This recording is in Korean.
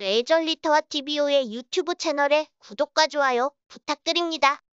레이저리터와 TVO의 유튜브 채널에 구독과 좋아요 부탁드립니다.